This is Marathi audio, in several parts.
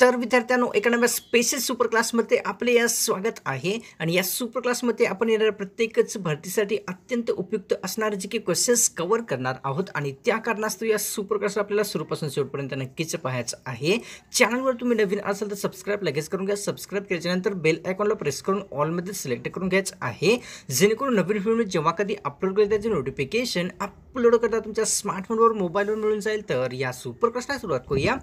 तर विद्यार्थ्यांनो एका नव्या स्पेशल सुपर क्लासमध्ये आपले या स्वागत आहे आणि या सुपर क्लासमध्ये आपण येणाऱ्या प्रत्येकच भरतीसाठी अत्यंत उपयुक्त असणारे जे की क्वेश्चन्स कवर करणार आहोत आणि त्या कारणास्तव या सुपर क्लास आपल्याला सुरूपासून शेवटपर्यंत नक्कीच पाहायचं आहे चॅनलवर तुम्ही नवीन असाल तर सबस्क्राईब लगेच करून घ्या सबस्क्राईब केल्याच्यानंतर बेल आयकॉनला प्रेस करून ऑलमध्ये सिलेक्ट करून घ्यायचं आहे जेणेकरून नवीन फिल्म जेव्हा कधी अपलोड करेल त्याचे नोटिफिकेशन अपलोड करता तुमच्या स्मार्टफोनवर मोबाईलवर मिळून जाईल तर या सुपर क्लासला सुरुवात करूया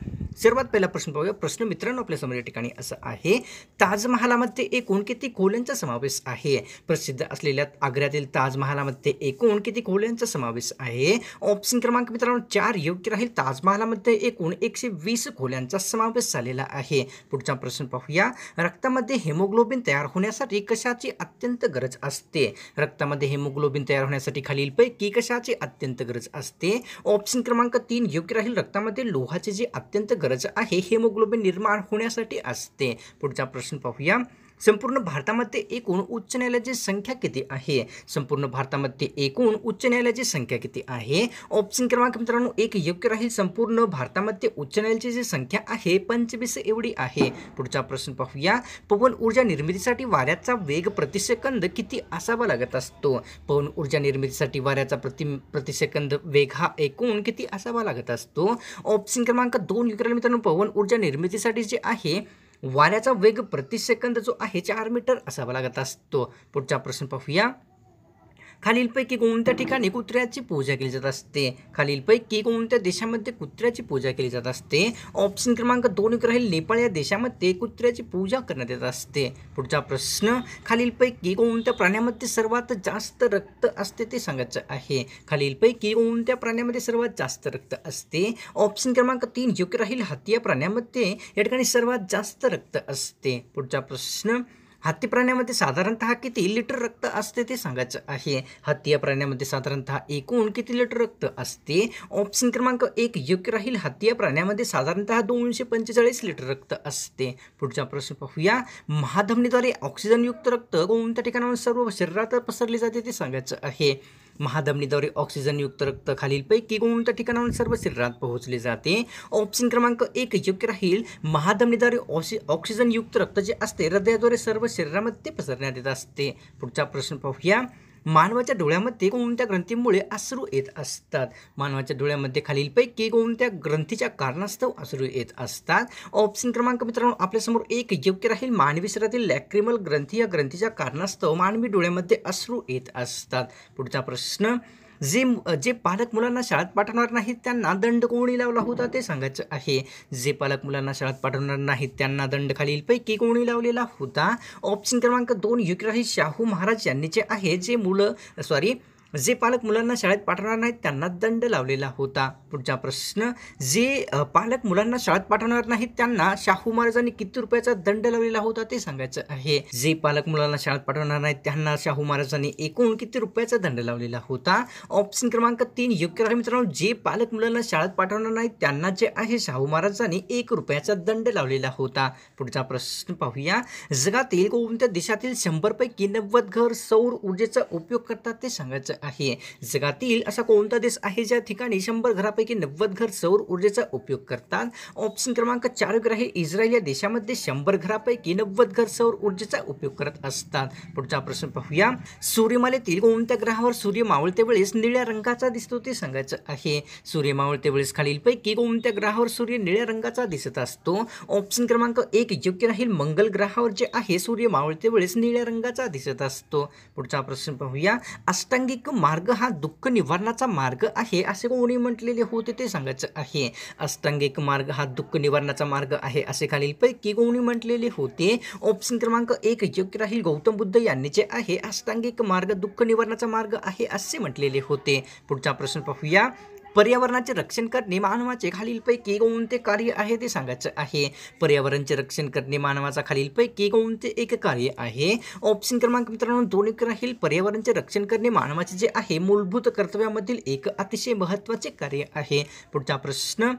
सर्वात पहिला प्रश्न पाहूया प्रश्न मित्रांनो आपल्या समोर या ठिकाणी असं आहे ताजमहालामध्ये एकूण किती खोल्यांचा समावेश आहे प्रसिद्ध असलेल्या आग्र्यातील ताजमहालामध्ये एकूण किती खोल्यांचा समावेश आहे ऑप्शन क्रमांक मित्रांनो चार योग्य राहील ताजमहालामध्ये एकूण एकशे वीस खोल्यांचा समावेश झालेला आहे पुढचा प्रश्न पाहूया रक्तामध्ये हेमोग्लोबिन तयार होण्यासाठी कशाची अत्यंत गरज असते रक्तामध्ये हेमोग्लोबिन तयार होण्यासाठी खालील पैकी कशाची अत्यंत गरज असते ऑप्शन क्रमांक तीन योग्य राहील रक्तामध्ये लोहाचे जे अत्यंत गरज आहे हेमोग्लोबिन निर्माण होण्यासाठी असते पुढचा प्रश्न पाहूया संपूर्ण भारतामध्ये एकूण उच्च न्यायालयाची संख्या किती आहे संपूर्ण भारतामध्ये एकूण उच्च न्यायालयाची संख्या किती आहे ऑप्शन क्रमांक मित्रांनो एक योग्य राहील संपूर्ण भारतामध्ये उच्च न्यायालयाची जी संख्या आहे पंचवीस एवढी आहे पुढचा प्रश्न पाहूया पवन ऊर्जा निर्मितीसाठी वाऱ्याचा वेग प्रतिसेकंद किती असावा लागत असतो पवन ऊर्जा निर्मितीसाठी वाऱ्याचा प्रति प्रतिसेकंद वेग हा एकूण किती असावा लागत असतो ऑप्शन क्रमांक दोन युक्रेल मित्रांनो पवन ऊर्जा निर्मितीसाठी जे आहे वाऱ्याचा वेग प्रतिसेकंद जो आहे चार मीटर असावा लागत असतो पुढचा प्रश्न पाहूया खालीलपैकी कोणत्या ठिकाणी कुत्र्याची पूजा केली जात असते खालीलपैकी कोणत्या देशामध्ये कुत्र्याची पूजा केली जात असते ऑप्शन क्रमांक दोन राहील नेपाळ या देशामध्ये कुत्र्याची पूजा करण्यात येत असते पुढचा प्रश्न खालीलपैकी कोणत्या प्राण्यामध्ये सर्वात जास्त रक्त असते ते सांगायचं आहे खालीलपैकी कोणत्या प्राण्यामध्ये सर्वात जास्त रक्त असते ऑप्शन क्रमांक तीन योग्य राहील हत्ती या प्राण्यामध्ये या ठिकाणी सर्वात जास्त रक्त असते पुढचा प्रश्न हत्ती प्राण्यामध्ये साधारणतः किती लिटर रक्त असते ते सांगायचं आहे हत्ती या प्राण्यामध्ये साधारणतः एकूण किती लिटर रक्त असते ऑप्शन क्रमांक एक योग्य राहील हत्ती या प्राण्यामध्ये साधारणतः दोनशे पंचेचाळीस लिटर रक्त असते पुढचा प्रश्न पाहूया महाधमनीद्वारे ऑक्सिजनयुक्त रक्त कोणत्या ठिकाणाहून सर्व शरीरात पसरले जाते ते सांगायचं आहे महाधमनीद्वारे ऑक्सिजनयुक्त रक्त खालीलपैकी कोणत्या ठिकाणाहून सर्व शरीरात पोहोचले जाते ऑप्शन क्रमांक एक योग्य राहील महाधमनीद्वारे ऑक्सि ऑक्सिजनयुक्त रक्त जे असते हृदयाद्वारे सर्व शरीरामध्ये पसरण्यात येत असते पुढचा प्रश्न पाहूया मानवाच्या डोळ्यामध्ये कोणत्या ग्रंथीमुळे अश्रू येत असतात मानवाच्या डोळ्यामध्ये खालीलपैकी कोणत्या ग्रंथीच्या कारणास्तव अश्रू येत असतात ऑप्शन क्रमांक मित्रांनो आपल्यासमोर एक योग्य राहील मानवी शरीरातील लॅक्रिमल ग्रंथी या ग्रंथीच्या कारणास्तव मानवी डोळ्यामध्ये अश्रू येत असतात पुढचा प्रश्न जे जे पालक मुलांना शाळेत पाठवणार नाहीत त्यांना दंड कोणी लावला होता ते सांगायचं आहे जे पालक मुलांना शाळेत पाठवणार नाहीत त्यांना दंड खालीलपैकी कोणी लावलेला होता ऑप्शन क्रमांक दोन युक्राही शाहू महाराज जे आहे जे मुलं सॉरी जे पालक मुलांना शाळेत पाठवणार नाहीत त्यांना दंड लावलेला होता पुढचा प्रश्न जे पालक मुलांना शाळेत पाठवणार नाहीत त्यांना शाहू महाराजांनी किती रुपयाचा दंड लावलेला होता ते सांगायचं आहे जे पालक मुलांना शाळेत पाठवणार नाहीत त्यांना शाहू महाराजांनी एकूण किती रुपयाचा दंड लावलेला होता ऑप्शन क्रमांक तीन योग्य राहील मित्रांनो जे पालक मुलांना शाळेत पाठवणार नाहीत त्यांना जे आहे शाहू महाराजांनी एक रुपयाचा दंड लावलेला होता पुढचा प्रश्न पाहूया जगातील कोणत्या देशातील शंभरपैकी नव्वद घर सौर ऊर्जेचा उपयोग करतात ते सांगायचं आहे जगातील असा कोणता देश आहे ज्या ठिकाणी शंभर घरापैकी नव्वद घर सौर ऊर्जेचा उपयोग करतात ऑप्शन क्रमांक चार ग्रह इस्रायल या देशामध्ये शंभर घरापैकी नव्वद घर सौर ऊर्जेचा उपयोग करत असतात पुढचा प्रश्न पाहूया सूर्यमालेतील कोणत्या ग्रहावर सूर्य मावळते वेळेस निळ्या रंगाचा दिसतो ते सांगायचं आहे सूर्य मावळते वेळेस खालीलपैकी कोणत्या ग्रहावर सूर्य निळ्या रंगाचा दिसत असतो ऑप्शन क्रमांक एक योग्य राहील मंगल ग्रहावर जे आहे सूर्य मावळते वेळेस निळ्या रंगाचा दिसत असतो पुढचा प्रश्न पाहूया अष्टांगिक मार्ग हा दुःख निवारणाचा मार्ग आहे असे कोणी म्हटलेले होते ते सांगायचं आहे अष्टांगिक मार्ग हा दुःख निवारणाचा मार्ग आहे असे खालीलपैकी कोणी म्हटलेले होते ऑप्शन क्रमांक एक योग्य राहील गौतम बुद्ध यांनी जे आहे अष्टांगिक मार्ग दुःख निवारणाचा मार्ग आहे असे म्हटलेले होते पुढचा प्रश्न पाहूया पर्यावरणाचे रक्षण करणे मानवाचे खालीलपैकी कोणते कार्य आहे ते सांगायचं आहे पर्यावरणाचे रक्षण करणे मानवाचा खालीलपैकी कोणते एक कार्य आहे ऑप्शन क्रमांक मित्रांनो दोन एक राहील पर्यावरणाचे रक्षण करणे मानवाचे जे आहे मूलभूत कर्तव्यामधील एक अतिशय महत्त्वाचे कार्य आहे पुढचा प्रश्न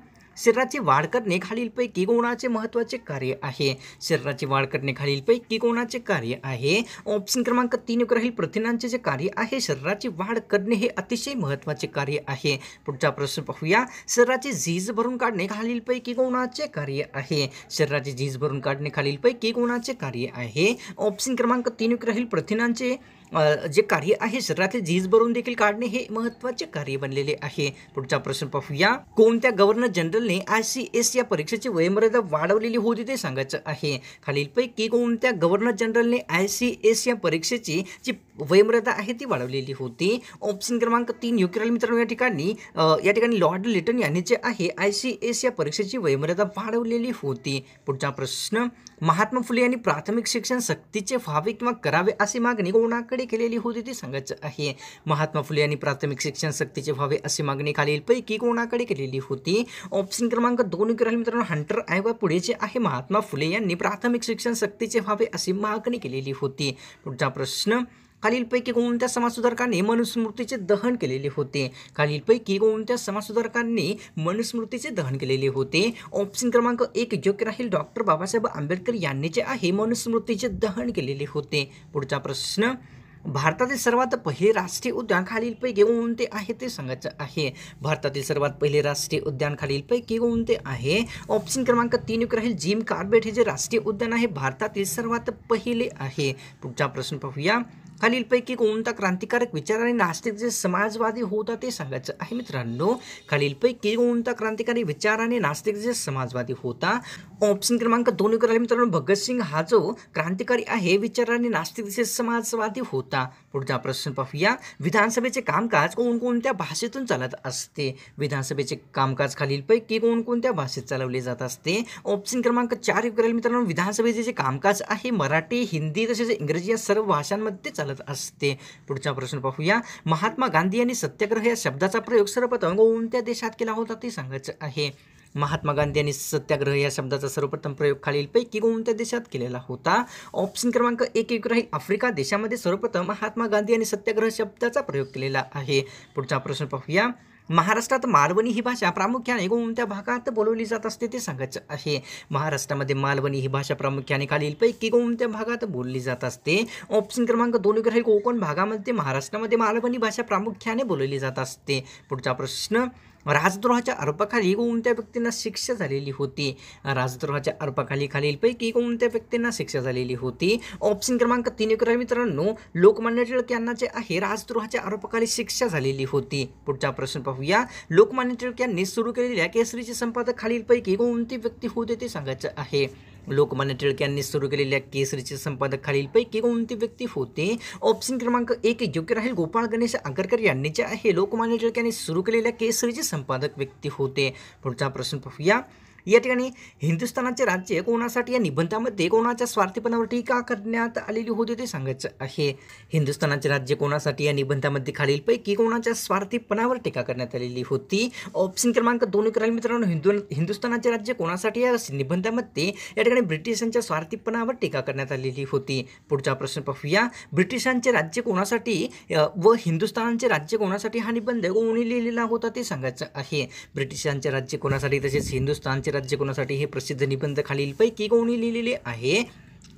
शरीराची वाढ करणे खालीलपैकी कोणाचे महत्त्वाचे कार्य आहे शरीराची वाढ करणे खालीलपैकी कोणाचे कार्य आहे ऑप्शन क्रमांक तीन राहील प्रथिनांचे जे कार्य आहे शरीराची वाढ करणे हे अतिशय महत्त्वाचे कार्य आहे पुढचा प्रश्न पाहूया शरीराची झीज भरून काढणे खालीलपैकी कोणाचे कार्य आहे शरीराची झीज भरून काढणे खालीलपैकी कोणाचे कार्य आहे ऑप्शन क्रमांक तीन राहील प्रथिनांचे जे कार्य आहे शरीरातील झीज भरून देखील काढणे हे महत्त्वाचे कार्य बनलेले आहे पुढचा प्रश्न पाहूया कोणत्या गव्हर्नर जनरलने आय सी एस या परीक्षेची वयमर्यादा वाढवलेली होती ते सांगायचं आहे खालीलपैकी कोणत्या गव्हर्नर जनरलने आय सी एस या परीक्षेची जी वयमर्यादा आहे ती वाढवलेली होती ऑप्शन क्रमांक तीन योग्य राहील मित्रांनो या ठिकाणी या ठिकाणी लॉर्ड लिटन यांनी जे आहे आय सी एस या परीक्षेची वयमर्यादा वाढवलेली होती पुढचा प्रश्न महात्मा फुले यांनी प्राथमिक शिक्षण सक्तीचे व्हावे किंवा करावे असे मागणी कोणाकडे केलेली होती ती सांगायचं आहे महात्मा फुले यांनी प्राथमिक शिक्षण सक्तीचे व्हावे अशी मागणी खालीलपैकी कोणाकडे केलेली होती ऑप्शन क्रमांक दोन राहील मित्रांनो हंटर आयोगा पुढे जे आहे महात्मा फुले यांनी प्राथमिक शिक्षण सक्तीचे व्हावे अशी मागणी केलेली होती पुढचा प्रश्न खालीलपैकी कोणत्या समाजसुधारकांनी मनुस्मृतीचे दहन केलेले होते खालीलपैकी कोणत्या समाजसुधारकांनी मनुस्मृतीचे दहन केलेले होते ऑप्शन क्रमांक एक योग्य राहील डॉक्टर बाबासाहेब आंबेडकर यांनी जे आहे मनुस्मृतीचे दहन केलेले होते पुढचा प्रश्न भारतातील सर्वात पहिले राष्ट्रीय उद्यान खालीलपैकी कोणते आहे ते सांगायचं आहे भारतातील सर्वात पहिले राष्ट्रीय उद्यान खालीलपैकी कोणते आहे ऑप्शन क्रमांक तीन युक्त राहील जिम कार्बेट हे जे राष्ट्रीय उद्यान आहे भारतातील सर्वात पहिले आहे पुढचा प्रश्न पाहूया खालीलपैकी कोणता क्रांतिकारक विचार आणि नास्तिक जे समाजवादी होता ते सांगायचं आहे मित्रांनो खालीलपैकी कोणता क्रांतिकारी विचार आणि नास्तिक जे समाजवादी होता ऑप्शन क्रमांक दोन करायला मित्रांनो भगतसिंग हा जो क्रांतिकारी आहे विचार आणि नास्तिक जे समाजवादी होता पुढचा प्रश्न पाहूया विधानसभेचे कामकाज कोणकोणत्या भाषेतून चालत असते विधानसभेचे कामकाज खालीलपैकी कोणकोणत्या भाषेत चालवले जात असते ऑप्शन क्रमांक चार करायला मित्रांनो विधानसभेचे जे कामकाज आहे मराठी हिंदी तसेच इंग्रजी या सर्व भाषांमध्ये चालत असते पुढचा प्रश्न पाहूया महात्मा गांधी यांनी सत्याग्रह या शब्दाचा प्रयोग सर्वप्रथम कोणत्या देशात केला होता ते सांगायचं आहे महात्मा गांधी यांनी सत्याग्रह या शब्दाचा सर्वप्रथम प्रयोग खालीलपैकी कोणत्या देशात केलेला होता ऑप्शन क्रमांक एक एक राहील आफ्रिका देशामध्ये सर्वप्रथम महात्मा गांधी यांनी सत्याग्रह शब्दाचा प्रयोग केलेला आहे पुढचा प्रश्न पाहूया महाराष्ट्रात मालवणी ही भाषा प्रामुख्याने कोणत्या भागात बोलवली जात असते ते सांगायचं आहे महाराष्ट्रामध्ये मालवणी ही भाषा प्रामुख्याने खालीलपैकी कोणत्या भागात बोलली जात असते ऑप्शन क्रमांक दोन ग्रह कोकण भागामध्ये महाराष्ट्रामध्ये मालवणी भाषा प्रामुख्याने बोलवली जात असते पुढचा प्रश्न राजद्रोहाच्या आरोपाखाली कोणत्या व्यक्तींना शिक्षा झालेली होती राजद्रोहाच्या आरोपाखाली खालीलपैकी कोणत्या व्यक्तींना शिक्षा झालेली होती ऑप्शन क्रमांक तीन करा मित्रांनो लोकमान्य टिळक यांना जे आहे राजद्रोहाच्या आरोपाखाली शिक्षा झालेली होती पुढचा प्रश्न पाहूया लोकमान्य टिळक यांनी सुरू केलेल्या केसरीचे संपादक खालीलपैकी कोणती व्यक्ती होते ते सांगायचं आहे लोकमान्य टिळक सुरू केलेल्या केसरीचे संपादक खालीलपैकी कोणते व्यक्ती होते ऑप्शन क्रमांक एक योग्य राहील गोपाळ गणेश आगरकर यांनी जे आहे लोकमान्य टिळक यांनी सुरू केलेल्या केसरीचे संपादक व्यक्ती होते पुढचा प्रश्न पाहूया या ठिकाणी हिंदुस्थानाचे राज्य कोणासाठी या निबंधामध्ये कोणाच्या स्वार्थीपणावर टीका करण्यात आलेली होती ते सांगायचं आहे हिंदुस्थानाचे राज्य कोणासाठी या निबंधामध्ये खालीलपैकी कोणाच्या स्वार्थीपणावर टीका करण्यात आलेली होती ऑप्शन क्रमांक दोन करायला मित्रांनो हिंदू हिंदुस्थानाचे राज्य कोणासाठी या निबंधामध्ये या ठिकाणी ब्रिटिशांच्या स्वार्थीपणावर टीका करण्यात आलेली होती पुढचा प्रश्न पाहूया ब्रिटिशांचे राज्य कोणासाठी व हिंदुस्थानाचे राज्य कोणासाठी हा निबंध कोणी लिहिलेला होता ते सांगायचं आहे ब्रिटिशांचे राज्य कोणासाठी तसेच हिंदुस्थानचे राज्यकोणासाठी हे प्रसिद्ध निबंध खालीलपैकी कोणी लिहिलेले आहे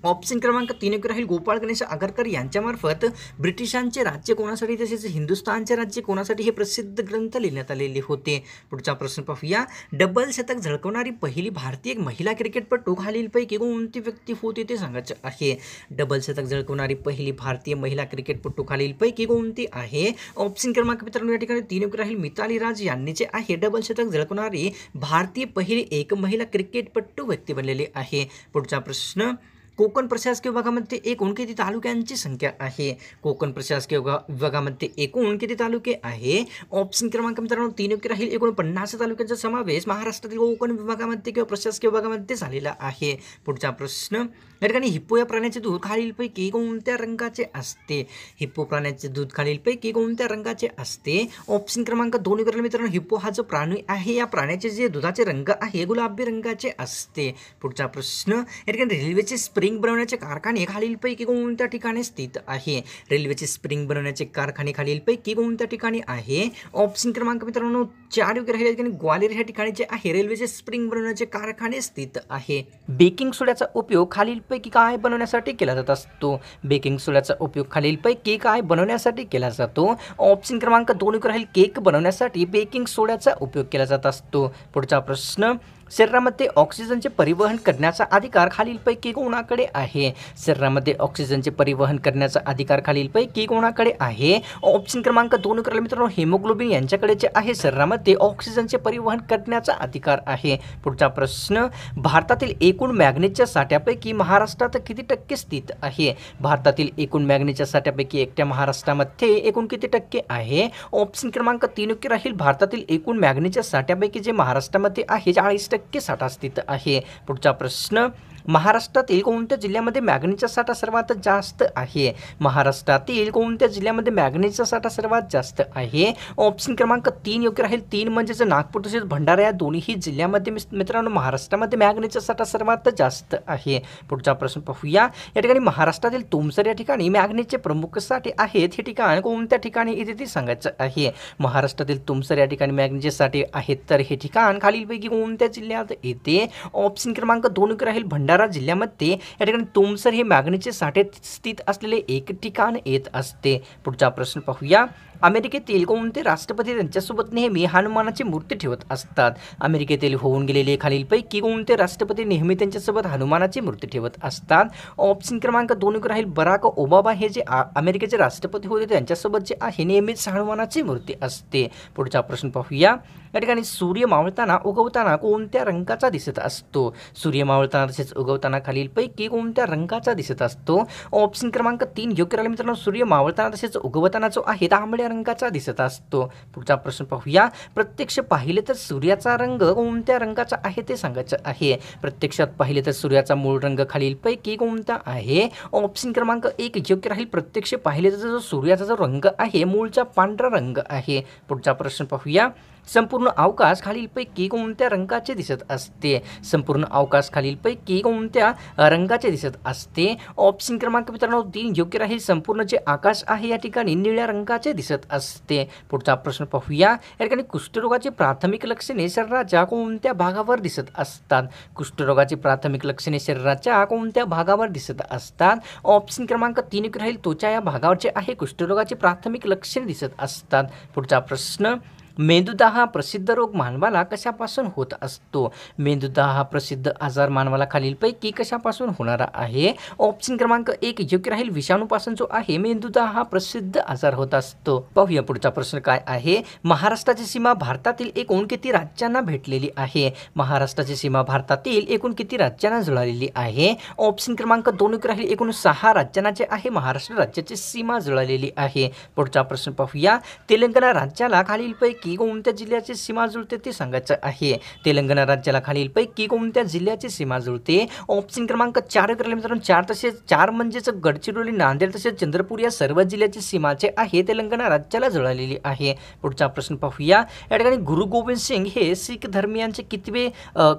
ऑप्शन क्रमांक तीन एक राहील गोपाळ गणेश आगरकर यांच्यामार्फत ब्रिटिशांचे राज्य कोणासाठी तसेच हिंदुस्थानचे राज्य कोणासाठी हे प्रसिद्ध ग्रंथ लिहिण्यात आलेले होते पुढचा प्रश्न पाहूया डबल शतक झळकवणारी पहिली भारतीय महिला क्रिकेटपटू खालीलपैकी कोणती व्यक्ती होती ते सांगायचे आहे डबल शतक झळकवणारी पहिली भारतीय महिला क्रिकेटपटू खालीलपैकी कोणती आहे ऑप्शन क्रमांक मित्रांनो या ठिकाणी तीन एक राहील मिताली राज यांनी जे आहे डबल शतक झळकवणारी भारतीय पहिली एक महिला क्रिकेटपटू व्यक्ती बनलेली आहे पुढचा प्रश्न कोकण प्रशासकीय विभागामध्ये एकूण किती तालुक्यांची संख्या आहे कोकण प्रशासकीय विभागामध्ये एकूण किती तालुके आहे ऑप्शन क्रमांक मित्रांनो तीन योग्य राहील एकोणपन्नास तालुक्यांचा समावेश महाराष्ट्रातील कोकण विभागामध्ये किंवा प्रशासकीय विभागामध्ये झालेला आहे पुढचा प्रश्न या ठिकाणी हिप्पो या प्राण्याचे दूध खालीलपैकी कोणत्या रंगाचे असते हिप्पो प्राण्याचे दूध खालीलपैकी कोणत्या रंगाचे असते ऑप्शन क्रमांक दोन योग्य मित्रांनो हिप्पो हा जो प्राणी आहे या प्राण्याचे जे दुधाचे रंग आहे गुलाबी रंगाचे असते पुढचा प्रश्न या ठिकाणी रेल्वेचे स्प्रे स्प्रिंग बनवण्याचे कारखाने खालीलपैकी कोणत्या ठिकाणी स्थित आहे रेल्वेचे स्प्रिंग बनवण्याचे कारखाने खालीलपैकी कोणत्या ठिकाणी आहे ऑप्शन क्रमांक मित्रांनो चार योग्य राहिले ठिकाणी ग्वालियर ह्या ठिकाणी जे आहे रेल्वेचे स्प्रिंग बनवण्याचे कारखाने स्थित आहे बेकिंग सोड्याचा उपयोग खालीलपैकी काय बनवण्यासाठी केला जात असतो बेकिंग सोड्याचा उपयोग खालीलपैकी काय बनवण्यासाठी केला जातो ऑप्शन क्रमांक दोन राहील केक बनवण्यासाठी बेकिंग सोड्याचा उपयोग केला जात असतो पुढचा प्रश्न शरीरामध्ये ऑक्सिजनचे परिवहन करण्याचा अधिकार खालीलपैकी कोणाकडे आहे शरीरामध्ये ऑक्सिजनचे परिवहन करण्याचा अधिकार खालीलपैकी कोणाकडे आहे ऑप्शन क्रमांक दोन करायला मित्रांनो हेमोग्लोबिन यांच्याकडे जे आहे शरीरामध्ये ऑक्सिजनचे परिवहन करण्याचा अधिकार आहे पुढचा प्रश्न भारतातील एकूण मॅग्नेटच्या साठ्यापैकी महाराष्ट्रात किती टक्के स्थित आहे भारतातील एकूण मॅग्नेटच्या साठ्यापैकी एकट्या महाराष्ट्रामध्ये एकूण किती टक्के आहे ऑप्शन क्रमांक तीन राहील भारतातील एकूण मॅग्नेटच्या साठ्यापैकी जे महाराष्ट्रामध्ये आहे चाळीस टक्के टक्के साठा स्थित आहे पुढचा प्रश्न महाराष्ट्रातील कोणत्या जिल्ह्यामध्ये मॅग्नेचा साठा सर्वात जास्त आहे महाराष्ट्रातील कोणत्या जिल्ह्यामध्ये मॅग्नेचा साठा सर्वात जास्त आहे ऑप्शन क्रमांक तीन योग्य राहील तीन म्हणजेच नागपूर तसेच भंडारा या दोन्ही जिल्ह्यामध्ये मित्रांनो महाराष्ट्रामध्ये मॅग्नेचा साठा सर्वात जास्त आहे पुढचा प्रश्न पाहूया या ठिकाणी महाराष्ट्रातील तुमसर या ठिकाणी मॅग्नेचे प्रमुख साठे आहेत हे ठिकाण कोणत्या ठिकाणी येते ते सांगायचं आहे महाराष्ट्रातील तुमसर या ठिकाणी मॅग्नेटचे साठे आहेत तर हे ठिकाण खालीलपैकी कोणत्या जिल्ह्यात येते ऑप्शन क्रमांक दोन राहील भंडारा जिल्ह्यामध्ये या ठिकाणी तुमसर हे मागणीचे साठे स्थित असलेले एक ठिकाण येत असते पुढचा प्रश्न पाहूया अमेरिकेतील कोणते राष्ट्रपती त्यांच्यासोबत नेहमी हनुमानाची मूर्ती ठेवत असतात अमेरिकेतील होऊन गेलेले खालीलपैकी कोणते राष्ट्रपती नेहमी त्यांच्यासोबत हनुमानाची मूर्ती ठेवत असतात ऑप्शन क्रमांक दोन राहील बराक ओबाबा हे जे अमेरिकेचे राष्ट्रपती होते त्यांच्यासोबत जे आहे नेहमीच हनुमानाची मूर्ती असते पुढचा प्रश्न पाहूया या ठिकाणी सूर्य मावळताना उगवताना कोणत्या रंगाचा दिसत असतो सूर्य मावळताना तसेच उगवताना खालीलपैकी कोणत्या रंगाचा दिसत असतो ऑप्शन क्रमांक तीन योग्य राहिले मित्रांनो सूर्य मावळताना तसेच उगवताना जो आहे तांबड्या रंगाचा दिसत असतो पुढचा प्रश्न पाहूया प्रत्यक्ष पाहिले तर सूर्याचा रंग कोणत्या रंगाचा आहे ते सांगायचं आहे प्रत्यक्षात पाहिले तर सूर्याचा मूळ रंग खालीलपैकी कोणता आहे ऑप्शन क्रमांक एक योग्य राहील प्रत्यक्ष पाहिले तर जो सूर्याचा जो रंग आहे मूळचा पांढरा रंग आहे पुढचा प्रश्न पाहूया संपूर्ण अवकाश खालीलपैकी कोणत्या रंगाचे दिसत असते संपूर्ण अवकाश खालीलपैकी कोणत्या रंगाचे दिसत असते ऑप्शन क्रमांक मित्रांनो तीन योग्य राहील संपूर्ण जे आकाश आहे या ठिकाणी निळ्या रंगाचे दिसत असते पुढचा प्रश्न पाहूया या ठिकाणी कुष्ठरोगाची प्राथमिक लक्षणे शरीराच्या कोणत्या भागावर दिसत असतात कुष्ठरोगाची प्राथमिक लक्षणे शरीराच्या कोणत्या भागावर दिसत असतात ऑप्शन क्रमांक तीन योग्य राहील त्वचा या भागावरचे आहे कुष्ठरोगाची प्राथमिक लक्षणे दिसत असतात पुढचा प्रश्न मेंदुदा हा प्रसिद्ध रोग मानवाला कशापासून होत असतो मेंदुदा हा प्रसिद्ध आजार मानवाला खालीलपैकी कशापासून होणारा आहे ऑप्शन क्रमांक एक योग्य राहील विषाणूपासून जो आहे मेंदुदा हा प्रसिद्ध आजार होत असतो पाहूया पुढचा प्रश्न काय आहे महाराष्ट्राची सीमा भारतातील एकूण किती राज्यांना भेटलेली आहे महाराष्ट्राची सीमा भारतातील एकूण किती राज्यांना जुळालेली आहे ऑप्शन क्रमांक दोन राहील एकूण सहा राज्यांना जे आहे महाराष्ट्र राज्याची सीमा जुळालेली आहे पुढचा प्रश्न पाहूया तेलंगणा राज्याला खालीलपैकी की कोणत्या जिल्ह्याची सीमा जुळते ते सांगायचं आहे तेलंगणा राज्याला खालील खालीलपैकी कोणत्या जिल्ह्याची सीमा जुळते ऑप्शन क्रमांक चार करले मित्रांनो चार तसेच चार म्हणजेच गडचिरोली नांदेड तसेच चंद्रपूर या सर्व जिल्ह्याची सीमा जे आहे तेलंगणा राज्याला जुळालेली आहे पुढचा प्रश्न पाहूया या ठिकाणी गुरु गोविंद सिंग हे सिख धर्मियांचे कितवे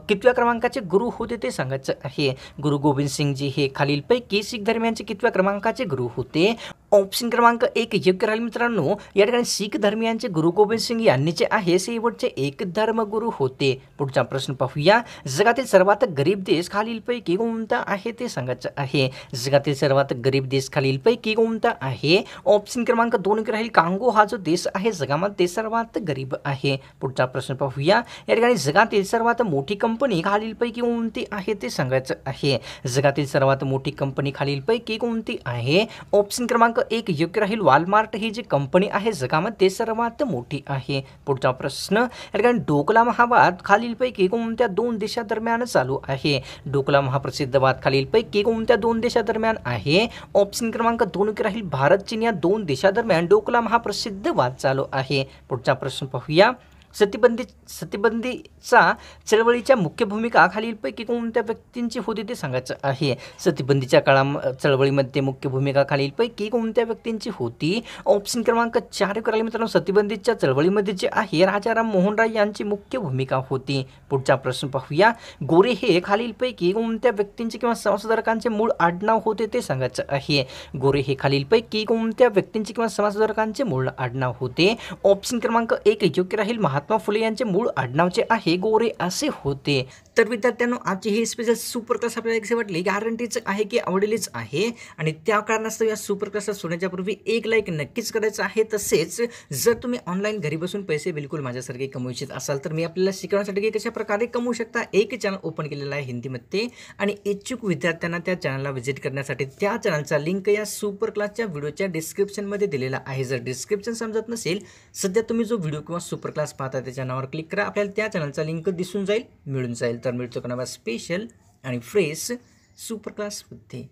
कितव्या क्रमांकाचे गुरु होते ते सांगायचं आहे गुरु गोविंद सिंग जी हे खालील खालीलपैकी सिख धर्मियांचे कितव्या क्रमांकाचे गुरु होते ऑप्शन क्रमांक एक योग्य राहील मित्रांनो या ठिकाणी सिख धर्मियांचे गुरु गोविंद सिंग यांनी गांधीचे आहे शेवटचे एक धर्मगुरु होते पुढचा प्रश्न पाहूया जगातील सर्वात गरीब देश खालीलपैकी कोणता आहे ते सांगायचं आहे जगातील सर्वात गरीब देश खालीलपैकी कोणता आहे ऑप्शन क्रमांक दोन राहील कांगो हा जो देश आहे जगामध्ये सर्वात गरीब आहे पुढचा प्रश्न पाहूया या ठिकाणी जगातील सर्वात मोठी कंपनी खालीलपैकी कोणती आहे ते सांगायचं आहे जगातील सर्वात मोठी कंपनी खालीलपैकी कोणती आहे ऑप्शन क्रमांक एक योग्य राहील वॉलमार्ट ही जी कंपनी आहे जगामध्ये सर्वात मोठी आहे पुढचा प्रश्न या ठिकाणी महावाद खालीलपैकी कोणत्या दोन देशादरम्यान चालू आहे डोकला महाप्रसिद्ध वाद खालीलपैकी कोणत्या दोन देशादरम्यान आहे ऑप्शन क्रमांक दोन की राहील भारत चीन या दोन देशादरम्यान डोकला महाप्रसिद्ध वाद चालू आहे पुढचा प्रश्न पाहूया सतीबंदी सतीबंदीचा चळवळीच्या मुख्य भूमिका खालीलपैकी कोणत्या व्यक्तींची होती ते सांगायचं आहे सतीबंदीच्या काळा चळवळीमध्ये मुख्य भूमिका खालीलपैकी कोणत्या व्यक्तींची होती ऑप्शन क्रमांक चार करायला मित्रांनो सतीबंदीच्या चळवळीमध्ये जे आहे राजाराम मोहन राय यांची मुख्य भूमिका होती पुढचा प्रश्न पाहूया गोरे हे खालीलपैकी कोणत्या व्यक्तींचे किंवा समाजसुधारकांचे मूळ आडनाव होते ते सांगायचं आहे गोरे हे खालीलपैकी कोणत्या व्यक्तींचे किंवा समाजसुधारकांचे मूळ आडनाव होते ऑप्शन क्रमांक एक योग्य राहील महा महात्मा फुले यांचे मूळ आडनावचे आहे गोरे असे होते तर विद्यार्थ्यांनो आजची ही स्पेशल सुपर क्लास आपल्याला कसे वाटली गॅरंटीच आहे की आवडलीच आहे आणि त्या कारणास्तव या सुपर क्लासला सोडण्याच्या एक लाईक नक्कीच करायचं आहे तसेच जर तुम्ही ऑनलाईन घरी बसून पैसे बिलकुल माझ्यासारखे कमवू इच्छित असाल तर मी आपल्याला शिकवण्यासाठी की कशा प्रकारे कमवू शकता एक चॅनल ओपन केलेला आहे हिंदीमध्ये आणि इच्छुक विद्यार्थ्यांना त्या चॅनलला व्हिजिट करण्यासाठी त्या चॅनलचा लिंक या सुपर क्लासच्या व्हिडिओच्या डिस्क्रिप्शनमध्ये दिलेला आहे जर डिस्क्रिप्शन समजत नसेल सध्या तुम्ही जो व्हिडिओ किंवा सुपर क्लास पाहता आता त्याच्या नावावर क्लिक करा आपल्याला त्या चॅनलचा लिंक दिसून जाईल मिळून जाईल तर मिळतो का नवा स्पेशल आणि फ्रेश सुपर क्लासमध्ये